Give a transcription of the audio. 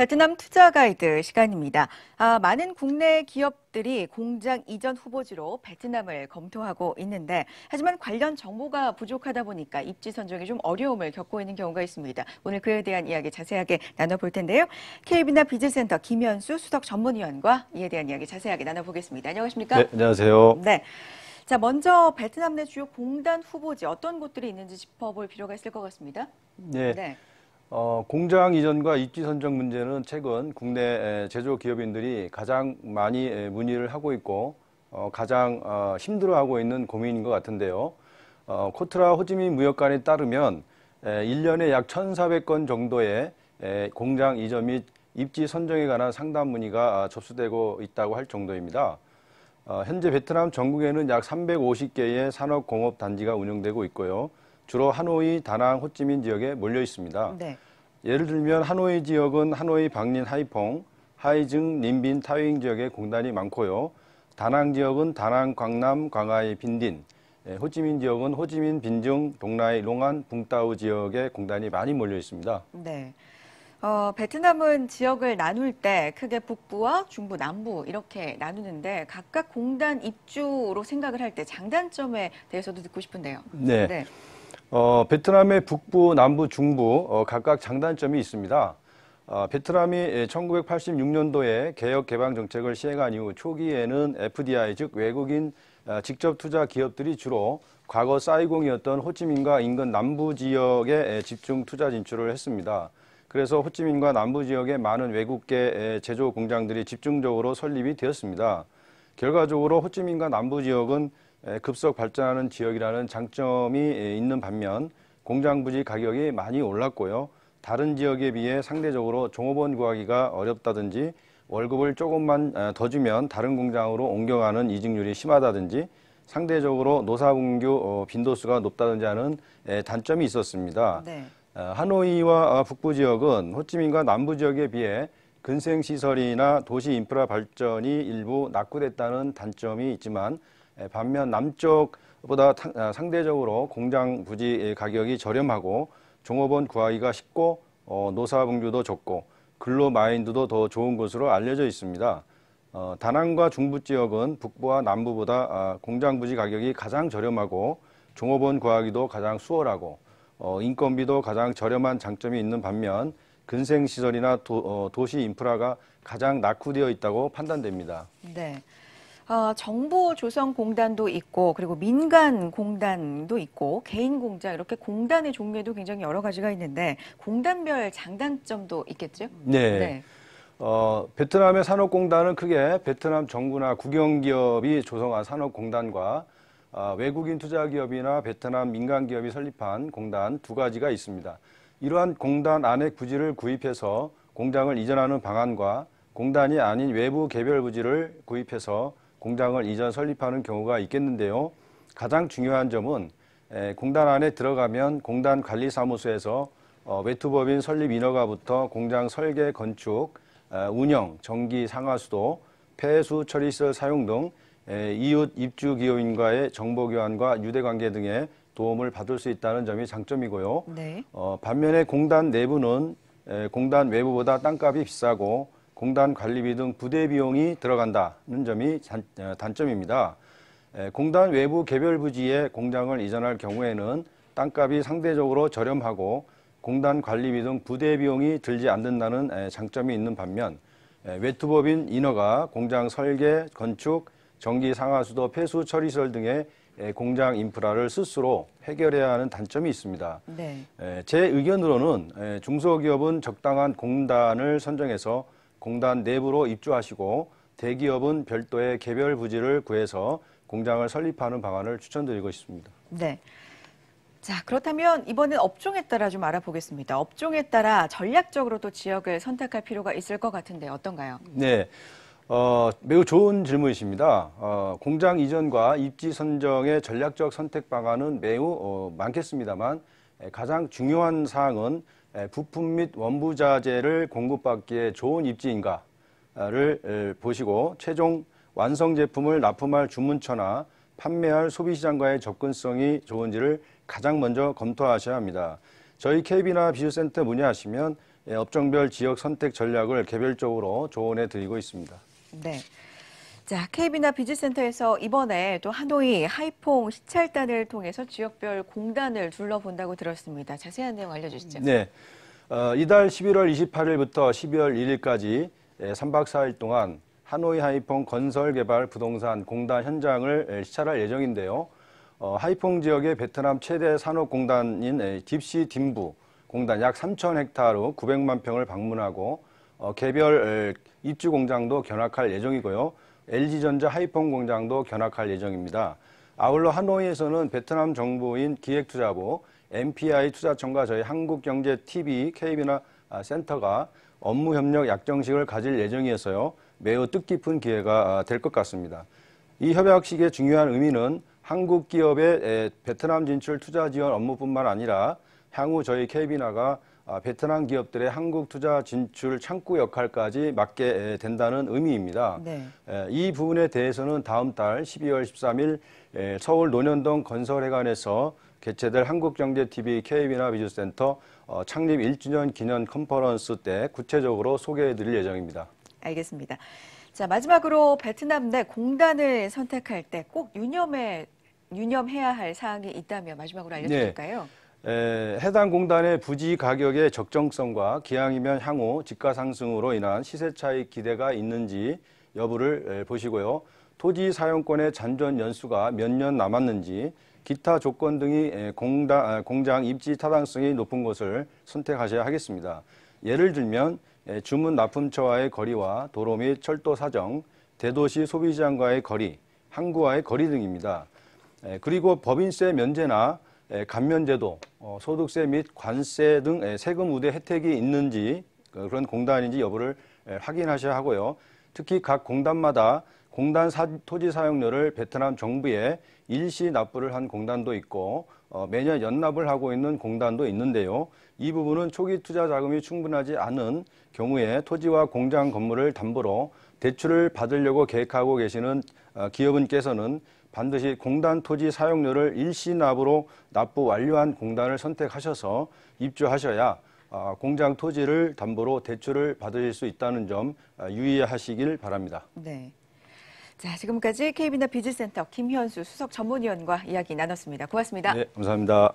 베트남 투자 가이드 시간입니다. 아, 많은 국내 기업들이 공장 이전 후보지로 베트남을 검토하고 있는데 하지만 관련 정보가 부족하다 보니까 입지 선정에좀 어려움을 겪고 있는 경우가 있습니다. 오늘 그에 대한 이야기 자세하게 나눠볼 텐데요. KB나 비즈센터 김현수 수석 전문위원과 이에 대한 이야기 자세하게 나눠보겠습니다. 안녕하십니까? 네, 안녕하세요. 네. 자, 먼저 베트남 내 주요 공단 후보지 어떤 곳들이 있는지 짚어볼 필요가 있을 것 같습니다. 네. 네. 어, 공장 이전과 입지 선정 문제는 최근 국내 제조 기업인들이 가장 많이 문의를 하고 있고 어, 가장 어, 힘들어하고 있는 고민인 것 같은데요. 어, 코트라 호지민 무역관에 따르면 에, 1년에 약 1,400건 정도의 에, 공장 이전 및 입지 선정에 관한 상담 문의가 아, 접수되고 있다고 할 정도입니다. 어, 현재 베트남 전국에는 약 350개의 산업공업 단지가 운영되고 있고요. 주로 하노이, 다낭, 호찌민 지역에 몰려 있습니다. 네. 예를 들면 하노이 지역은 하노이, 박린 하이퐁, 하이증, 린빈, 타이잉 지역에 공단이 많고요. 다낭 지역은 다낭, 광남, 광하이, 빈딘, 예, 호찌민 지역은 호찌민, 빈중, 동라이, 롱안, 붕따우 지역에 공단이 많이 몰려 있습니다. 네. 어, 베트남은 지역을 나눌 때 크게 북부와 중부, 남부 이렇게 나누는데 각각 공단 입주로 생각을 할 때 장단점에 대해서도 듣고 싶은데요. 네. 네. 어, 베트남의 북부, 남부, 중부 어, 각각 장단점이 있습니다. 어, 베트남이 1986년도에 예, 개혁 개방 정책을 시행한 이후 초기에는 FDI 즉 외국인 어, 직접 투자 기업들이 주로 과거 사이공이었던 호치민과 인근 남부 지역에 집중 투자 진출을 했습니다. 그래서 호치민과 남부 지역에 많은 외국계 제조 공장들이 집중적으로 설립이 되었습니다. 결과적으로 호치민과 남부 지역은 급속 발전하는 지역이라는 장점이 있는 반면 공장 부지 가격이 많이 올랐고요. 다른 지역에 비해 상대적으로 종업원 구하기가 어렵다든지 월급을 조금만 더 주면 다른 공장으로 옮겨가는 이직률이 심하다든지 상대적으로 노사분규 어, 빈도수가 높다든지 하는 단점이 있었습니다. 네. 하노이와 아, 북부 지역은 호찌민과 남부 지역에 비해 근생시설이나 도시 인프라 발전이 일부 낙후됐다는 단점이 있지만 예, 반면 남쪽보다 아, 상대적으로 공장 부지 예, 가격이 저렴하고 종업원 구하기가 쉽고 어, 노사 분규도 좋고 근로 마인드도 더 좋은 것으로 알려져 있습니다. 어, 다낭과 중부 지역은 북부와 남부보다 아, 공장 부지 가격이 가장 저렴하고 종업원 구하기도 가장 수월하고 어, 인건비도 가장 저렴한 장점이 있는 반면 근생시설이나 도, 시 인프라가 가장 낙후되어 있다고 판단됩니다. 네. 어, 정부 조성 공단도 있고 그리고 민간 공단도 있고 개인 공장 이렇게 공단의 종류도 에 굉장히 여러 가지가 있는데 공단별 장단점도 있겠죠? 네. 네. 어, 베트남의 산업공단은 크게 베트남 정부나 국영기업이 조성한 산업공단과 어, 외국인 투자기업이나 베트남 민간기업이 설립한 공단 두 가지가 있습니다. 이러한 공단 안에 부지를 구입해서 공장을 이전하는 방안과 공단이 아닌 외부 개별 부지를 구입해서 공장을 이전 설립하는 경우가 있겠는데요. 가장 중요한 점은 공단 안에 들어가면 공단 관리사무소에서 어, 외투법인 설립 인허가부터 공장 설계, 건축, 운영, 전기, 상하수도, 폐수 처리시설 사용 등 이웃 입주 기호인과의 정보 교환과 유대 관계 등의 도움을 받을 수 있다는 점이 장점이고요. 네. 어, 반면에 공단 내부는 공단 외부보다 땅값이 비싸고 공단 관리비 등 부대 비용이 들어간다는 점이 어, 단점입니다. 공단 외부 개별 부지에 공장을 이전할 경우에는 땅값이 상대적으로 저렴하고 공단 관리비 등 부대 비용이 들지 않는다는 장점이 있는 반면 외투법인 인허가 공장 설계, 건축, 전기 상하수도 폐수 처리설 등의 공장 인프라를 스스로 해결해야 하는 단점이 있습니다. 네. 제 의견으로는 중소기업은 적당한 공단을 선정해서 공단 내부로 입주하시고 대기업은 별도의 개별 부지를 구해서 공장을 설립하는 방안을 추천드리고 싶습니다. 네. 자, 그렇다면 이번엔 업종에 따라 좀 알아보겠습니다. 업종에 따라 전략적으로 또 지역을 선택할 필요가 있을 것 같은데 어떤가요? 네. 어, 매우 좋은 질문이십니다. 어, 공장 이전과 입지 선정의 전략적 선택 방안은 매우 어, 많겠습니다만 가장 중요한 사항은 부품 및 원부자재를 공급받기에 좋은 입지인가를 보시고 최종 완성 제품을 납품할 주문처나 판매할 소비시장과의 접근성이 좋은지를 가장 먼저 검토하셔야 합니다. 저희 KB나 비주센터 문의하시면 업종별 지역 선택 전략을 개별적으로 조언해 드리고 있습니다. 네. 자, KB나 비즈센터에서 이번에 또 하노이 하이퐁 시찰단을 통해서 지역별 공단을 둘러본다고 들었습니다. 자세한 내용 알려주시죠. 네, 어, 이달 11월 28일부터 12월 1일까지 3박 예, 4일 동안 하노이 하이퐁 건설개발 부동산 공단 현장을 예, 시찰할 예정인데요. 어, 하이퐁 지역의 베트남 최대 산업공단인 딥시 예, 딤부 공단 약 3천 헥타르 900만 평을 방문하고 어, 개별 입주 공장도 견학할 예정이고요. LG전자 하이펑 공장도 견학할 예정입니다. 아울러 하노이에서는 베트남 정부인 기획투자부, MPI 투자청과 저희 한국경제TV, KB나 아, 센터가 업무 협력 약정식을 가질 예정이어서요. 매우 뜻깊은 기회가 아, 될것 같습니다. 이 협약식의 중요한 의미는 한국 기업의 베트남 진출 투자 지원 업무뿐만 아니라 향후 저희 KB나가 아, 베트남 기업들의 한국 투자 진출 창구 역할까지 맡게 된다는 의미입니다. 네. 이 부분에 대해서는 다음 달 12월 13일 서울 논현동 건설회관에서 개최될 한국경제TV KB나 비즈센터 어, 창립 1주년 기념 컨퍼런스 때 구체적으로 소개해 드릴 예정입니다. 알겠습니다. 자, 마지막으로 베트남 내 공단을 선택할 때 꼭 유념해, 유념해야 할 사항이 있다면 마지막으로 알려드릴까요 네. 에, 해당 공단의 부지 가격의 적정성과 기왕이면 향후 집가 상승으로 인한 시세 차익 기대가 있는지 여부를 에, 보시고요. 토지 사용권의 잔존 연수가 몇 년 남았는지 기타 조건 등이 에, 공다, 아, 공장 입지 타당성이 높은 곳을 선택하셔야 하겠습니다. 예를 들면 에, 주문 납품처와의 거리와 도로 및 철도 사정, 대도시 소비시장과의 거리, 항구와의 거리 등입니다. 에, 그리고 법인세 면제나 감면제도, 어, 소득세 및 관세 등 세금 우대 혜택이 있는지 어, 그런 공단인지 여부를 확인하셔야 하고요. 특히 각 공단마다 공단 사, 토지 사용료를 베트남 정부에 일시 납부를 한 공단도 있고 어, 매년 연납을 하고 있는 공단도 있는데요. 이 부분은 초기 투자 자금이 충분하지 않은 경우에 토지와 공장 건물을 담보로 대출을 받으려고 계획하고 계시는 어, 기업인께서는 반드시 공단 토지 사용료를 일시 납으로 납부 완료한 공단을 선택하셔서 입주하셔야 아, 공장 토지를 담보로 대출을 받으실 수 있다는 점 아, 유의하시길 바랍니다. 네. 자, 지금까지 KB나 비즈센터 김현수 수석 전문위원과 이야기 나눴습니다. 고맙습니다. 네, 감사합니다.